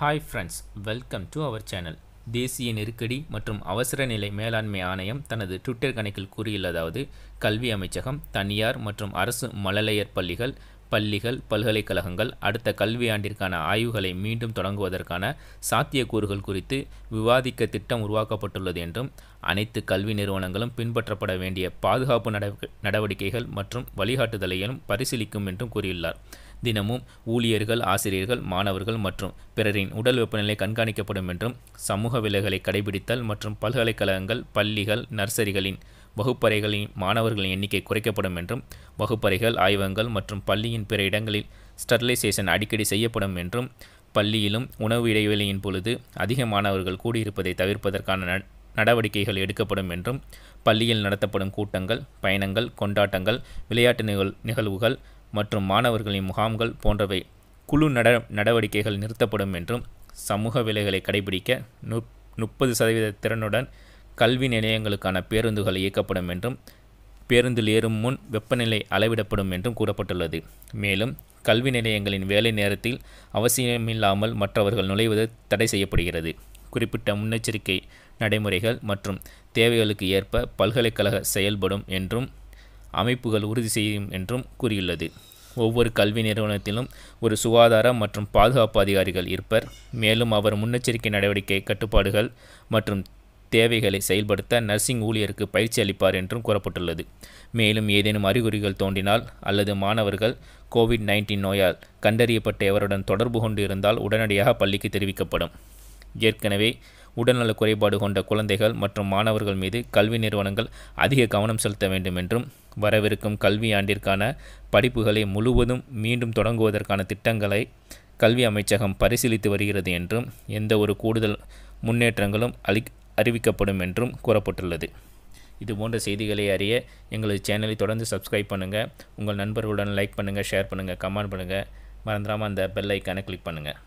hi friends welcome to our channel தேசிய நெருக்கடி மற்றும் அவசர நிலை மேலாண்மை ஆணையம் தனது ட்விட்டர் கணக்கில் கூறியுள்ளதாவது கல்வி அமைச்சகம் தனியார் மற்றும் அரசு மழலையர் பள்ளிகள் பள்ளிகள் பல்கலைக்கழகங்கள் அடுத்த கல்வியாண்டிற்கான ஆய்வுகளை மீண்டும் தொடங்குவதற்கான சாத்தியக்கூறுகள் குறித்து விவாதிக்க திட்டம் உருவாக்கப்பட்டுள்ளது என்றும் அனைத்து கல்வி நிறுவனங்களும் பின்பற்றப்பட வேண்டிய பாதுகாப்பு நடவடிக்கைகள் மற்றும் வழிகாட்டுதலையும் பரிசீலிக்கும் என்றும் கூறியுள்ளார் தினமும் ஊழியர்கள் ஆசிரியர்கள் மாணவர்கள் மற்றும் பிறரின் உடல் வெப்பநிலை கண்காணிக்கப்படும் என்றும் சமூக விலைகளை கடைபிடித்தல் மற்றும் பல்கலைக்கழகங்கள் பள்ளிகள் நர்சரிகளின் வகுப்பறைகளின் மாணவர்களின் எண்ணிக்கை குறைக்கப்படும் என்றும் வகுப்பறைகள் ஆய்வகங்கள் மற்றும் பள்ளியின் பிற இடங்களில் ஸ்டெர்லைசேஷன் அடிக்கடி செய்யப்படும் என்றும் பள்ளியிலும் உணவு இடைவெளியின் பொழுது அதிக மாணவர்கள் கூடியிருப்பதை தவிர்ப்பதற்கான நடவடிக்கைகள் எடுக்கப்படும் என்றும் பள்ளியில் நடத்தப்படும் கூட்டங்கள் பயணங்கள் கொண்டாட்டங்கள் விளையாட்டு நிகழ் நிகழ்வுகள் மற்றும் மாணவர்களின் முகாம்கள் போன்றவை குழு நட நடவடிக்கைகள் நிறுத்தப்படும் என்றும் சமூக விலைகளை கடைபிடிக்க நு முப்பது சதவீத திறனுடன் கல்வி நிலையங்களுக்கான பேருந்துகள் இயக்கப்படும் என்றும் பேருந்தில் ஏறும் முன் வெப்பநிலை அளவிடப்படும் என்றும் கூறப்பட்டுள்ளது மேலும் கல்வி நிலையங்களின் வேலை நேரத்தில் அவசியமில்லாமல் மற்றவர்கள் நுழைவது தடை செய்யப்படுகிறது குறிப்பிட்ட முன்னெச்சரிக்கை நடைமுறைகள் மற்றும் தேவைகளுக்கு ஏற்ப பல்கலைக்கழக செயல்படும் என்றும் அமைப்புகள் உறுதி செய்யும் என்றும் கூறியுள்ளது ஒவ்வொரு கல்வி நிறுவனத்திலும் ஒரு சுகாதார மற்றும் பாதுகாப்பு அதிகாரிகள் இருப்பர் மேலும் அவர் முன்னெச்சரிக்கை நடவடிக்கை கட்டுப்பாடுகள் மற்றும் தேவைகளை செயல்படுத்த நர்சிங் ஊழியருக்கு பயிற்சி அளிப்பார் என்றும் கூறப்பட்டுள்ளது மேலும் ஏதேனும் அறிகுறிகள் தோன்றினால் அல்லது மாணவர்கள் கோவிட் நைன்டீன் நோயால் கண்டறியப்பட்ட எவருடன் தொடர்பு கொண்டு இருந்தால் உடனடியாக பள்ளிக்கு தெரிவிக்கப்படும் ஏற்கனவே உடல்நல குறைபாடு கொண்ட குழந்தைகள் மற்றும் மாணவர்கள் மீது கல்வி நிறுவனங்கள் அதிக கவனம் செலுத்த வேண்டும் என்றும் வரவிருக்கும் கல்வி ஆண்டிற்கான படிப்புகளை முழுவதும் மீண்டும் தொடங்குவதற்கான திட்டங்களை கல்வி அமைச்சகம் பரிசீலித்து வருகிறது என்றும் எந்த ஒரு கூடுதல் முன்னேற்றங்களும் அளி அறிவிக்கப்படும் என்றும் கூறப்பட்டுள்ளது இது போன்ற செய்திகளை அறிய எங்களது சேனலை தொடர்ந்து சப்ஸ்கிரைப் பண்ணுங்கள் உங்கள் நண்பர்களுடன் லைக் பண்ணுங்கள் ஷேர் பண்ணுங்கள் கமெண்ட் பண்ணுங்கள் மறந்துடாமல் அந்த பெல் ஐக்கானை கிளிக் பண்ணுங்கள்